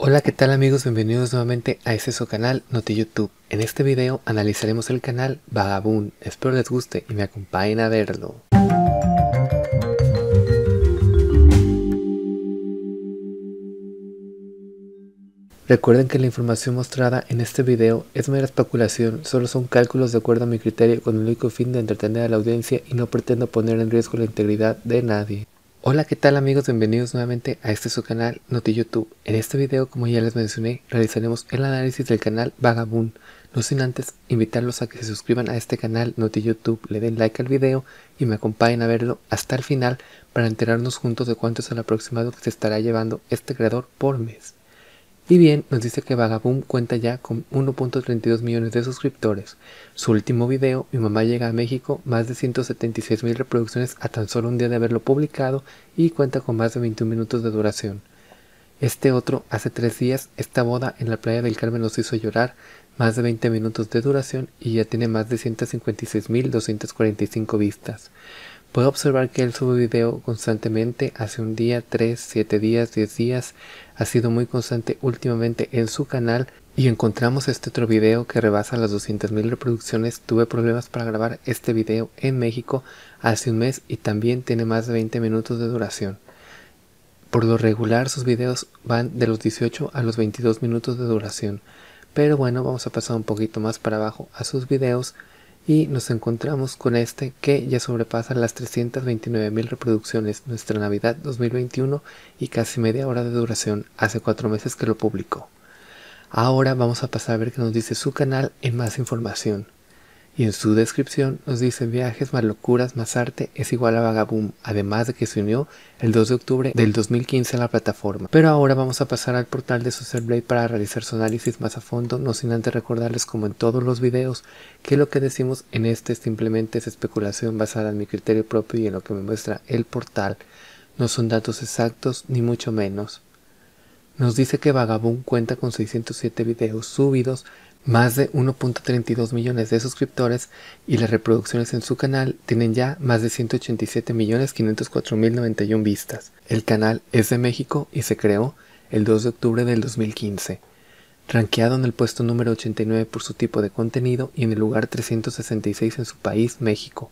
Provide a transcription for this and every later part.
Hola qué tal amigos, bienvenidos nuevamente a este su canal NotiYoutube En este video analizaremos el canal vagabun espero les guste y me acompañen a verlo. Recuerden que la información mostrada en este video es mera especulación, solo son cálculos de acuerdo a mi criterio con el único fin de entretener a la audiencia y no pretendo poner en riesgo la integridad de nadie. Hola qué tal amigos, bienvenidos nuevamente a este su canal NotiYoutube En este video como ya les mencioné realizaremos el análisis del canal Vagabund. No sin antes invitarlos a que se suscriban a este canal NotiYoutube le den like al video y me acompañen a verlo hasta el final para enterarnos juntos de cuánto es el aproximado que se estará llevando este creador por mes. Y bien, nos dice que Vagaboom cuenta ya con 1.32 millones de suscriptores. Su último video, Mi mamá llega a México, más de 176 mil reproducciones a tan solo un día de haberlo publicado y cuenta con más de 21 minutos de duración. Este otro, hace tres días, esta boda en la playa del Carmen nos hizo llorar, más de 20 minutos de duración y ya tiene más de 156.245 vistas. Puedo observar que él sube video constantemente, hace un día, tres, siete días, diez días. Ha sido muy constante últimamente en su canal y encontramos este otro video que rebasa las 200.000 reproducciones. Tuve problemas para grabar este video en México hace un mes y también tiene más de 20 minutos de duración. Por lo regular sus videos van de los 18 a los 22 minutos de duración. Pero bueno, vamos a pasar un poquito más para abajo a sus videos y nos encontramos con este que ya sobrepasa las 329.000 reproducciones nuestra Navidad 2021 y casi media hora de duración hace cuatro meses que lo publicó. Ahora vamos a pasar a ver qué nos dice su canal en más información. Y en su descripción nos dice viajes más locuras más arte es igual a Vagaboom, además de que se unió el 2 de octubre del 2015 a la plataforma. Pero ahora vamos a pasar al portal de Social Blade para realizar su análisis más a fondo, no sin antes recordarles como en todos los videos que lo que decimos en este simplemente es especulación basada en mi criterio propio y en lo que me muestra el portal. No son datos exactos ni mucho menos. Nos dice que Vagaboom cuenta con 607 videos subidos más de 1.32 millones de suscriptores y las reproducciones en su canal tienen ya más de 187.504.091 vistas. El canal es de México y se creó el 2 de octubre del 2015, rankeado en el puesto número 89 por su tipo de contenido y en el lugar 366 en su país, México.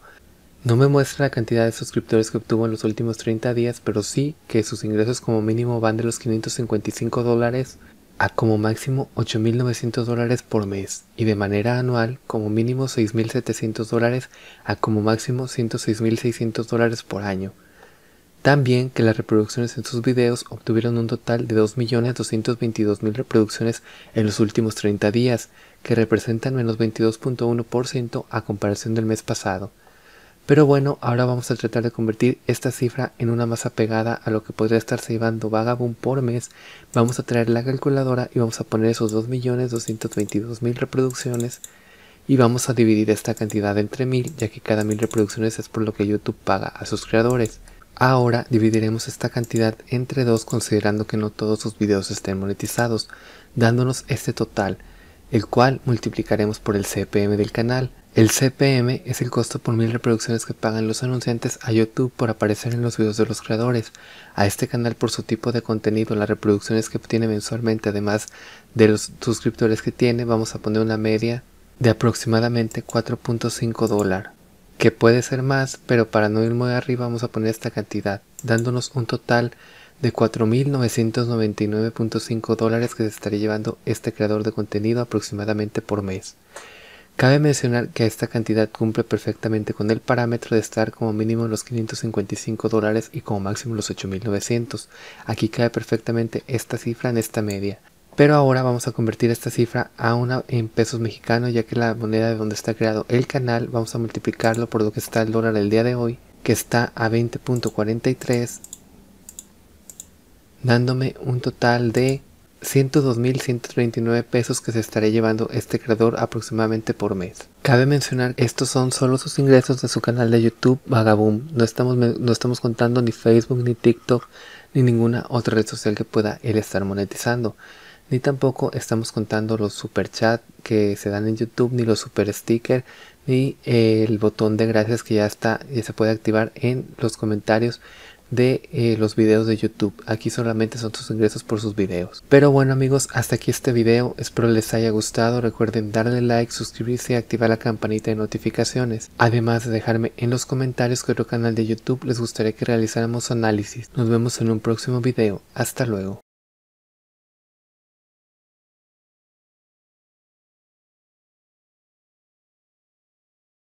No me muestra la cantidad de suscriptores que obtuvo en los últimos 30 días, pero sí que sus ingresos como mínimo van de los 555 dólares a como máximo 8.900 dólares por mes y de manera anual como mínimo 6.700 dólares a como máximo 106.600 dólares por año. También que las reproducciones en sus videos obtuvieron un total de 2.222.000 reproducciones en los últimos 30 días, que representan menos 22.1% a comparación del mes pasado. Pero bueno, ahora vamos a tratar de convertir esta cifra en una masa pegada a lo que podría estar llevando vagabundo por mes. Vamos a traer la calculadora y vamos a poner esos 2.222.000 reproducciones y vamos a dividir esta cantidad entre 1.000 ya que cada 1.000 reproducciones es por lo que YouTube paga a sus creadores. Ahora dividiremos esta cantidad entre dos considerando que no todos sus videos estén monetizados, dándonos este total el cual multiplicaremos por el CPM del canal. El CPM es el costo por mil reproducciones que pagan los anunciantes a YouTube por aparecer en los videos de los creadores, a este canal por su tipo de contenido, las reproducciones que obtiene mensualmente, además de los suscriptores que tiene, vamos a poner una media de aproximadamente 4.5 dólares que puede ser más, pero para no ir muy arriba vamos a poner esta cantidad, dándonos un total de 4.999.5 dólares que se estaría llevando este creador de contenido aproximadamente por mes. Cabe mencionar que esta cantidad cumple perfectamente con el parámetro de estar como mínimo los 555 dólares y como máximo los 8.900. Aquí cae perfectamente esta cifra en esta media. Pero ahora vamos a convertir esta cifra a una en pesos mexicanos ya que la moneda de donde está creado el canal vamos a multiplicarlo por lo que está el dólar el día de hoy que está a 20.43 dándome un total de 102.139 pesos que se estaré llevando este creador aproximadamente por mes. Cabe mencionar estos son solo sus ingresos de su canal de YouTube Vagaboom. No estamos, no estamos contando ni Facebook, ni TikTok, ni ninguna otra red social que pueda él estar monetizando. Ni tampoco estamos contando los super chat que se dan en YouTube, ni los super sticker, ni el botón de gracias que ya está, ya se puede activar en los comentarios de eh, los videos de YouTube. Aquí solamente son sus ingresos por sus videos. Pero bueno amigos, hasta aquí este video. Espero les haya gustado. Recuerden darle like, suscribirse y activar la campanita de notificaciones. Además de dejarme en los comentarios que otro canal de YouTube les gustaría que realizáramos análisis. Nos vemos en un próximo video. Hasta luego.